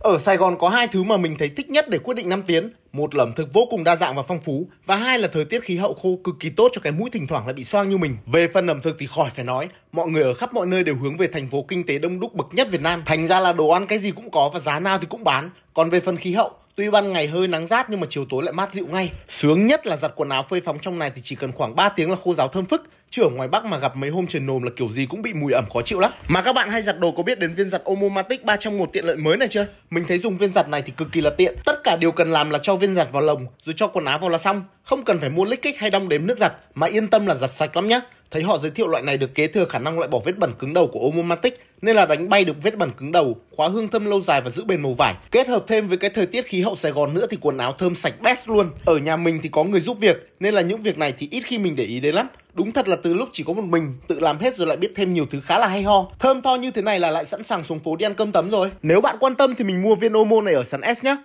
Ở Sài Gòn có hai thứ mà mình thấy thích nhất để quyết định năm tiến: Một là ẩm thực vô cùng đa dạng và phong phú và hai là thời tiết khí hậu khô cực kỳ tốt cho cái mũi thỉnh thoảng lại bị xoang như mình. Về phần ẩm thực thì khỏi phải nói, mọi người ở khắp mọi nơi đều hướng về thành phố kinh tế đông đúc bậc nhất Việt Nam. Thành ra là đồ ăn cái gì cũng có và giá nào thì cũng bán. Còn về phần khí hậu, Tuy ban ngày hơi nắng rát nhưng mà chiều tối lại mát dịu ngay. Sướng nhất là giặt quần áo phơi phóng trong này thì chỉ cần khoảng 3 tiếng là khô ráo thơm phức. Chứ ở ngoài Bắc mà gặp mấy hôm trời nồm là kiểu gì cũng bị mùi ẩm khó chịu lắm. Mà các bạn hay giặt đồ có biết đến viên giặt Omomatic 3 trong 1 tiện lợi mới này chưa? Mình thấy dùng viên giặt này thì cực kỳ là tiện. Tất cả điều cần làm là cho viên giặt vào lồng rồi cho quần áo vào là xong. Không cần phải mua lích kích hay đong đếm nước giặt mà yên tâm là giặt sạch lắm nhé thấy họ giới thiệu loại này được kế thừa khả năng loại bỏ vết bẩn cứng đầu của Omomatic nên là đánh bay được vết bẩn cứng đầu, khóa hương thơm lâu dài và giữ bền màu vải. Kết hợp thêm với cái thời tiết khí hậu Sài Gòn nữa thì quần áo thơm sạch best luôn. Ở nhà mình thì có người giúp việc nên là những việc này thì ít khi mình để ý đến lắm. Đúng thật là từ lúc chỉ có một mình, tự làm hết rồi lại biết thêm nhiều thứ khá là hay ho. Thơm tho như thế này là lại sẵn sàng xuống phố đi ăn cơm tấm rồi. Nếu bạn quan tâm thì mình mua viên Omo này ở sàn S nhé.